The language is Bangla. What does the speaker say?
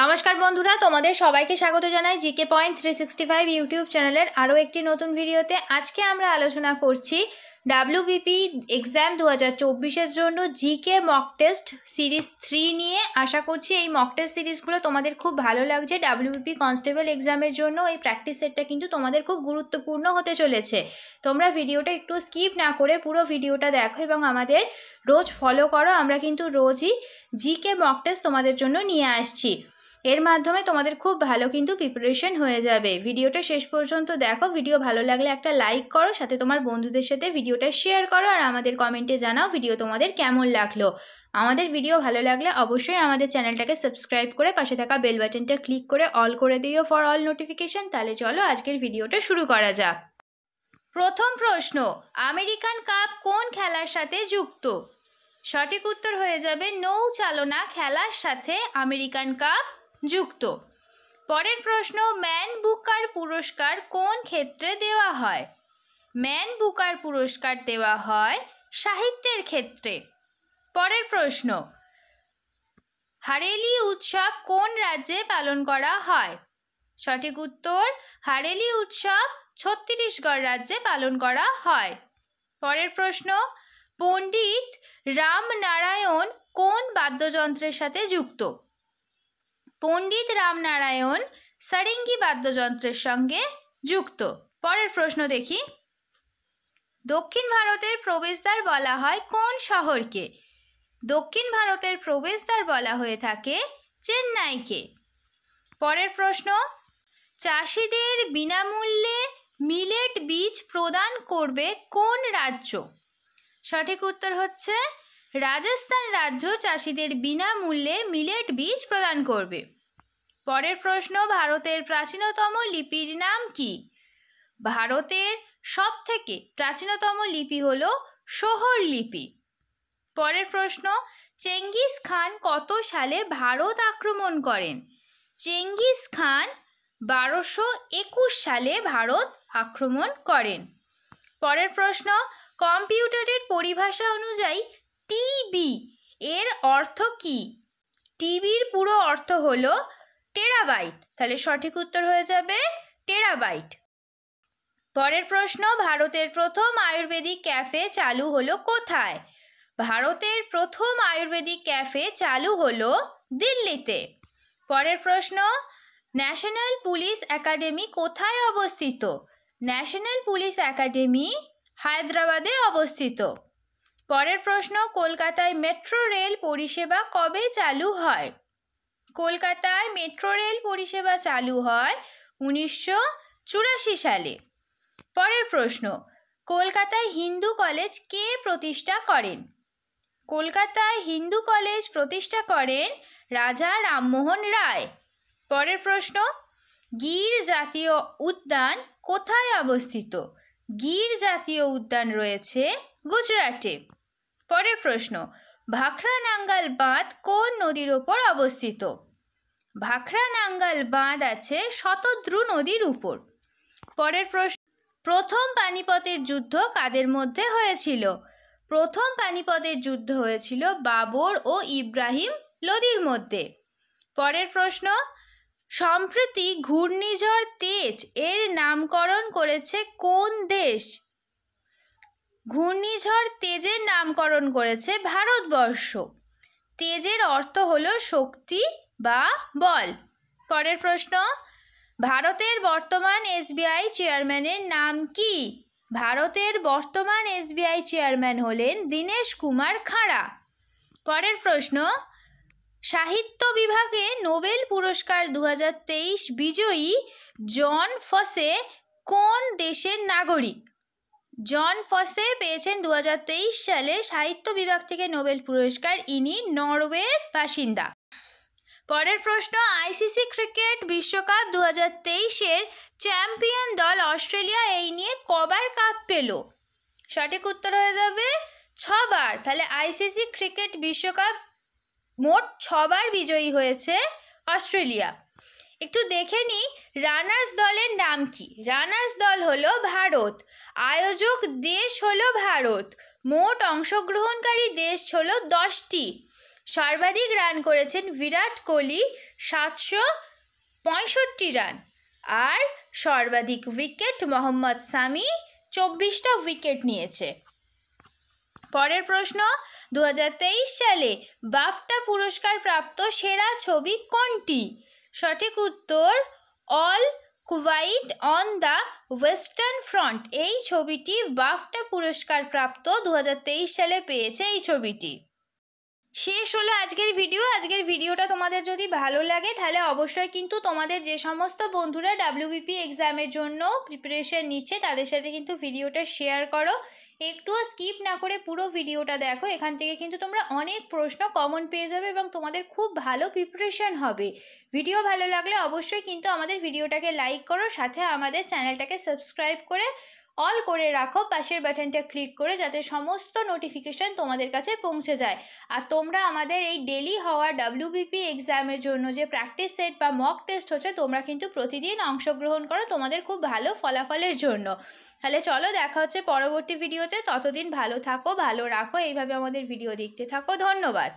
নমস্কার বন্ধুরা তোমাদের সবাইকে স্বাগত জানাই GK point three sixty five YouTube চ্যানেলের আরও একটি নতুন ভিডিওতে আজকে আমরা আলোচনা করছি ডাব্লিউবিপি এক্সাম দু হাজার চব্বিশের জন্য GK mock test series three নিয়ে আশা করছি এই মক টেস্ট সিরিজগুলো তোমাদের খুব ভালো লাগছে ডাব্লিউবিপি কনস্টেবল এক্সামের জন্য এই প্র্যাকটিস সেটটা কিন্তু তোমাদের খুব গুরুত্বপূর্ণ হতে চলেছে তোমরা ভিডিওটা একটু স্কিপ না করে পুরো ভিডিওটা দেখো এবং আমাদের রোজ ফলো করো আমরা কিন্তু রোজই জিকে মক টেস্ট তোমাদের জন্য নিয়ে আসছি এর মাধ্যমে তোমাদের খুব ভালো কিন্তু প্রিপারেশন হয়ে যাবে ভিডিওটা শেষ পর্যন্ত দেখো ভিডিও ভালো লাগলে একটা লাইক করো সাথে তোমার বন্ধুদের সাথে ভিডিওটা শেয়ার করো আর আমাদের কমেন্টে জানাও ভিডিও তোমাদের কেমন লাগলো আমাদের ভিডিও ভালো লাগলে অবশ্যই আমাদের চ্যানেলটাকে সাবস্ক্রাইব করে পাশে থাকা বেল বাটনটা ক্লিক করে অল করে দিও ফর অল নোটিফিকেশন তাহলে চলো আজকের ভিডিওটা শুরু করা যাক প্রথম প্রশ্ন আমেরিকান কাপ কোন খেলার সাথে যুক্ত সঠিক উত্তর হয়ে যাবে নৌ চালনা খেলার সাথে আমেরিকান কাপ যুক্ত পরের প্রশ্ন ম্যান বুকার পুরস্কার কোন ক্ষেত্রে দেওয়া হয় ম্যান বুকার পুরস্কার দেওয়া হয় সাহিত্যের ক্ষেত্রে পরের প্রশ্ন হারেলি উৎসব কোন রাজ্যে পালন করা হয় সঠিক উত্তর হারেলি উৎসব ছত্তিশগড় রাজ্যে পালন করা হয় পরের প্রশ্ন পণ্ডিত রামনারায়ণ কোন বাদ্যযন্ত্রের সাথে যুক্ত পণ্ডিত রামনারায়ণ সারিঙ্গি বাদ্যযন্ত্রের সঙ্গে যুক্ত পরের প্রশ্ন দেখি দক্ষিণ ভারতের প্রবেশদ্বার বলা হয় কোন শহরকে দক্ষিণ ভারতের প্রবেশদ্বার বলা হয়ে থাকে চেন্নাইকে পরের প্রশ্ন চাষিদের বিনামূল্যে মিলেট বীজ প্রদান করবে কোন রাজ্য সঠিক উত্তর হচ্ছে রাজস্থান রাজ্য চাষিদের বিনামূল্যে মিলেট বীজ প্রদান করবে পরের প্রশ্ন ভারতের প্রাচীনতম লিপির নাম কি ভারতের সব থেকে প্রাচীনতম লিপি হল শহর লিপি পরের প্রশ্ন চেঙ্গিস খান কত সালে ভারত আক্রমণ করেন চেঙ্গিস খান বারোশো একুশ সালে ভারত আক্রমণ করেন পরের প্রশ্ন কম্পিউটারের পরিভাষা অনুযায়ী টিবি এর অর্থ কী টিবির পুরো অর্থ হলো টেরাবাইট তাহলে সঠিক উত্তর হয়ে যাবে টেরাবাইট পরের প্রশ্ন ভারতের প্রথম আয়ুর্বেদিক ক্যাফে চালু হলো কোথায় ভারতের প্রথম আয়ুর্বেদিক ক্যাফে চালু হলো দিল্লিতে পরের প্রশ্ন ন্যাশনাল পুলিশ একাডেমি কোথায় অবস্থিত ন্যাশনাল পুলিশ একাডেমি হায়দ্রাবাদে অবস্থিত পরের প্রশ্ন কলকাতায় মেট্রো রেল পরিষেবা কবে চালু হয় কলকাতায় মেট্রো রেল পরিষেবা চালু হয় উনিশশো চুরাশি সালে পরের প্রশ্ন কলকাতায় হিন্দু কলেজ কে প্রতিষ্ঠা করেন কলকাতায় হিন্দু কলেজ প্রতিষ্ঠা করেন রাজা রামমোহন রায় পরের প্রশ্ন গির জাতীয় উদ্যান কোথায় অবস্থিত গির জাতীয় উদ্যান রয়েছে গুজরাটে পরের প্রশ্ন ভাখরা নাঙ্গাল বাঁধ কোন নদীর ওপর অবস্থিত ভাখরা নাঙ্গাল বাঁধ আছে শতদ্রু নদীর উপর পরের প্রশ্ন প্রথম পানিপথের যুদ্ধ কাদের মধ্যে হয়েছিল প্রথম পানিপথের যুদ্ধ হয়েছিল বাবর ও ইব্রাহিম লোদির মধ্যে পরের প্রশ্ন সম্প্রতি ঘূর্ণিঝড় তেজ এর নামকরণ করেছে কোন দেশ ঘূর্ণিঝড় তেজের নামকরণ করেছে ভারতবর্ষ তেজের অর্থ হলো শক্তি বা বল পরের প্রশ্ন ভারতের বর্তমান এসবিআই চেয়ারম্যানের নাম কি ভারতের বর্তমান এসবিআই চেয়ারম্যান হলেন দীনেশ কুমার খাড়া পরের প্রশ্ন সাহিত্য বিভাগে নোবেল পুরস্কার দু বিজয়ী জন ফসে কোন দেশের নাগরিক জন ফসে পেয়েছেন দু সালে সাহিত্য বিভাগ থেকে নোবেল পুরস্কার ইনি নরওয়ের বাসিন্দা পরের প্রশ্ন আইসিসি ক্রিকেট বিশ্বকাপ দু হাজার তেইশের চ্যাম্পিয়ন দল অস্ট্রেলিয়া এই নিয়ে কবার কাপ পেল সঠিক উত্তর হয়ে যাবে ছবার তাহলে আইসিসি ক্রিকেট বিশ্বকাপ মোট ছবার বিজয়ী হয়েছে অস্ট্রেলিয়া একটু দেখে নিই রানার্স দলের নাম কি রানার্স দল হলো ভারত আয়োজক দেশ হলো ভারত মোট অংশগ্রহণকারী দেশ হলো দশটি সর্বাধিক রান করেছেন বিরাট কোহলি সাতশো পঁয়ষট্টি রান আর সর্বাধিক উইকেট মোহাম্মদ সামি চব্বিশটা উইকেট নিয়েছে পরের প্রশ্ন দু সালে বাফটা পুরস্কার প্রাপ্ত সেরা ছবি কোনটি সঠিক উত্তর all white on the western front এই ছবিটি বাফটা পুরস্কার প্রাপ্ত দু সালে পেয়েছে এই ছবিটি শেষ হলো আজকের ভিডিও আজকের ভিডিওটা তোমাদের যদি ভালো লাগে তাহলে অবশ্যই কিন্তু তোমাদের যে সমস্ত বন্ধুরা ডাব্লিউবিপি এক্সামের জন্য প্রিপারেশন নিচ্ছে তাদের সাথে কিন্তু ভিডিওটা শেয়ার করো একটুও স্কিপ না করে পুরো ভিডিওটা দেখো এখান থেকে কিন্তু তোমরা অনেক প্রশ্ন কমন পেয়ে যাবে এবং তোমাদের খুব ভালো প্রিপারেশন হবে ভিডিও ভালো লাগলে অবশ্যই কিন্তু আমাদের ভিডিওটাকে লাইক করো সাথে আমাদের চ্যানেলটাকে সাবস্ক্রাইব করে অল করে রাখো পাশের বাটনটা ক্লিক করে যাতে সমস্ত নোটিফিকেশান তোমাদের কাছে পৌঁছে যায় আর তোমরা আমাদের এই ডেলি হওয়া ডাব্লিউবিপি এক্সামের জন্য যে প্র্যাকটিস সেট বা মক টেস্ট হচ্ছে তোমরা কিন্তু প্রতিদিন অংশগ্রহণ করো তোমাদের খুব ভালো ফলাফলের জন্য তাহলে চলো দেখা হচ্ছে পরবর্তী ভিডিওতে ততদিন ভালো থাকো ভালো রাখো এইভাবে আমাদের ভিডিও দেখতে থাকো ধন্যবাদ